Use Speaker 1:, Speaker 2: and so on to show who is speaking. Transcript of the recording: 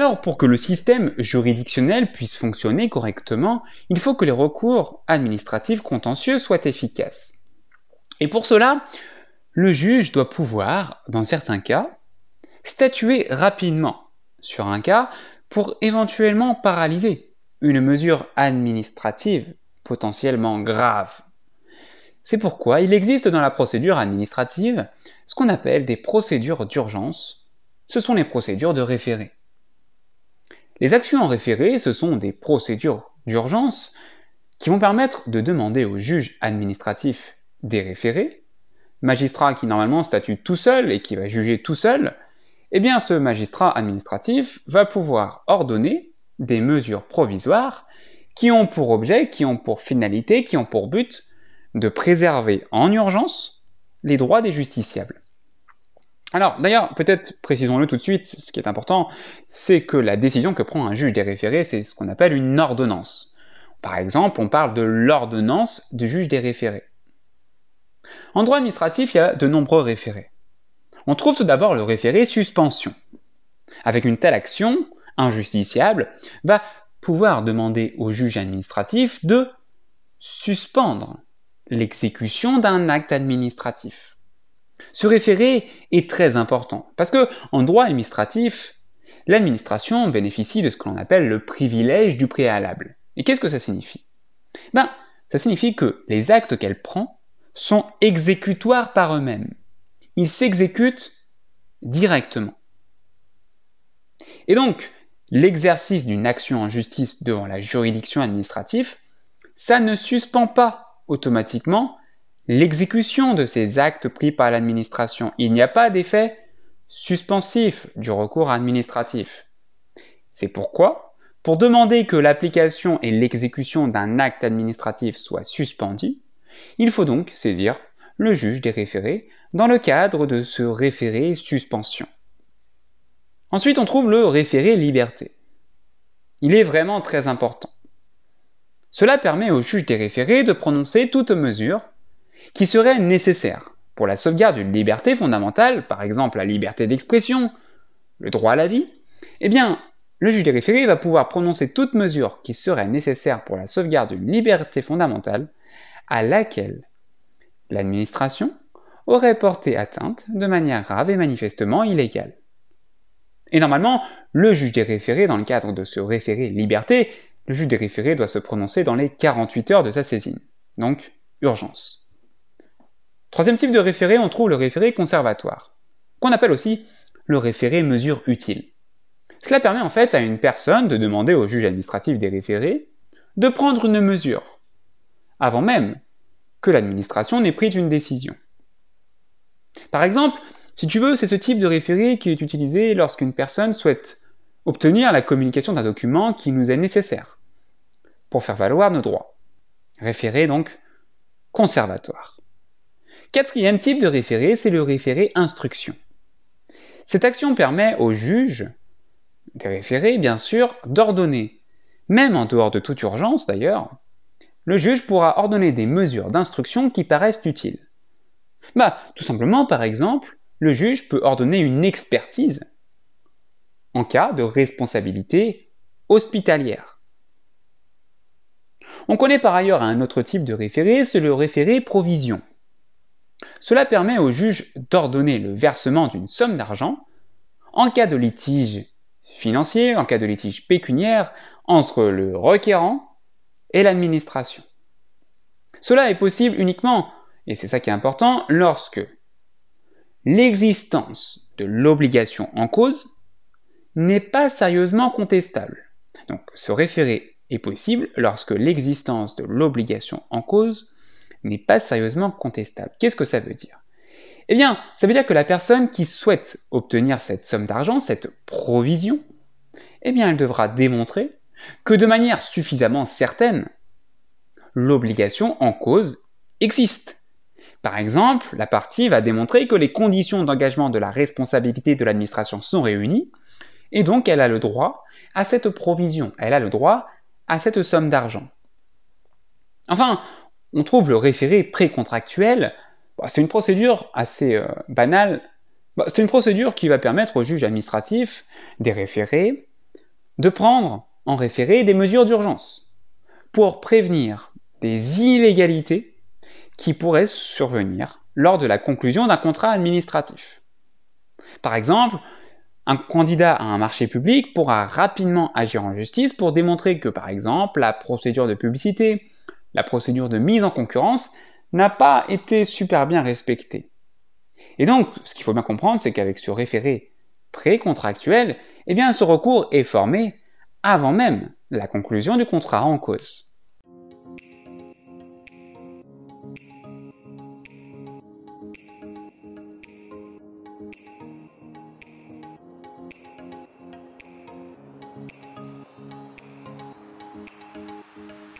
Speaker 1: Alors pour que le système juridictionnel puisse fonctionner correctement, il faut que les recours administratifs contentieux soient efficaces. Et pour cela, le juge doit pouvoir, dans certains cas, statuer rapidement sur un cas pour éventuellement paralyser une mesure administrative potentiellement grave. C'est pourquoi il existe dans la procédure administrative ce qu'on appelle des procédures d'urgence. Ce sont les procédures de référé. Les actions en référé, ce sont des procédures d'urgence qui vont permettre de demander au juge administratif des référés, magistrat qui normalement statue tout seul et qui va juger tout seul, eh bien ce magistrat administratif va pouvoir ordonner des mesures provisoires qui ont pour objet, qui ont pour finalité, qui ont pour but de préserver en urgence les droits des justiciables. Alors, d'ailleurs, peut-être précisons-le tout de suite, ce qui est important, c'est que la décision que prend un juge des référés, c'est ce qu'on appelle une ordonnance. Par exemple, on parle de l'ordonnance du juge des référés. En droit administratif, il y a de nombreux référés. On trouve tout d'abord le référé suspension. Avec une telle action, injusticiable va pouvoir demander au juge administratif de suspendre l'exécution d'un acte administratif. Ce référé est très important parce que en droit administratif, l'administration bénéficie de ce que l'on appelle le privilège du préalable. Et qu'est-ce que ça signifie Ben, ça signifie que les actes qu'elle prend sont exécutoires par eux-mêmes. Ils s'exécutent directement. Et donc, l'exercice d'une action en justice devant la juridiction administrative, ça ne suspend pas automatiquement l'exécution de ces actes pris par l'administration. Il n'y a pas d'effet suspensif du recours administratif. C'est pourquoi, pour demander que l'application et l'exécution d'un acte administratif soient suspendus, il faut donc saisir le juge des référés dans le cadre de ce référé suspension. Ensuite, on trouve le référé liberté. Il est vraiment très important. Cela permet au juge des référés de prononcer toute mesure qui serait nécessaire pour la sauvegarde d'une liberté fondamentale, par exemple la liberté d'expression, le droit à la vie, eh bien, le juge des référés va pouvoir prononcer toute mesure qui serait nécessaire pour la sauvegarde d'une liberté fondamentale à laquelle l'administration aurait porté atteinte de manière grave et manifestement illégale. Et normalement, le juge des référés, dans le cadre de ce référé liberté, le juge des référés doit se prononcer dans les 48 heures de sa saisine. Donc, urgence. Troisième type de référé, on trouve le référé conservatoire, qu'on appelle aussi le référé mesure utile. Cela permet en fait à une personne de demander au juge administratif des référés de prendre une mesure, avant même que l'administration n'ait pris une décision. Par exemple, si tu veux, c'est ce type de référé qui est utilisé lorsqu'une personne souhaite obtenir la communication d'un document qui nous est nécessaire pour faire valoir nos droits. Référé donc conservatoire. Quatrième type de référé, c'est le référé instruction. Cette action permet au juge, des référés bien sûr, d'ordonner, même en dehors de toute urgence d'ailleurs, le juge pourra ordonner des mesures d'instruction qui paraissent utiles. Bah, tout simplement, par exemple, le juge peut ordonner une expertise en cas de responsabilité hospitalière. On connaît par ailleurs un autre type de référé, c'est le référé provision. Cela permet au juge d'ordonner le versement d'une somme d'argent en cas de litige financier, en cas de litige pécuniaire entre le requérant et l'administration. Cela est possible uniquement, et c'est ça qui est important, lorsque l'existence de l'obligation en cause n'est pas sérieusement contestable. Donc se référer est possible lorsque l'existence de l'obligation en cause n'est pas sérieusement contestable. Qu'est-ce que ça veut dire Eh bien, ça veut dire que la personne qui souhaite obtenir cette somme d'argent, cette provision, eh bien, elle devra démontrer que de manière suffisamment certaine, l'obligation en cause existe. Par exemple, la partie va démontrer que les conditions d'engagement de la responsabilité de l'administration sont réunies, et donc elle a le droit à cette provision, elle a le droit à cette somme d'argent. Enfin, on trouve le référé précontractuel. Bah, c'est une procédure assez euh, banale. Bah, c'est une procédure qui va permettre aux juges administratifs des référés de prendre en référé des mesures d'urgence pour prévenir des illégalités qui pourraient survenir lors de la conclusion d'un contrat administratif. Par exemple, un candidat à un marché public pourra rapidement agir en justice pour démontrer que, par exemple, la procédure de publicité la procédure de mise en concurrence n'a pas été super bien respectée. Et donc, ce qu'il faut bien comprendre, c'est qu'avec ce référé précontractuel, eh bien, ce recours est formé avant même la conclusion du contrat en cause.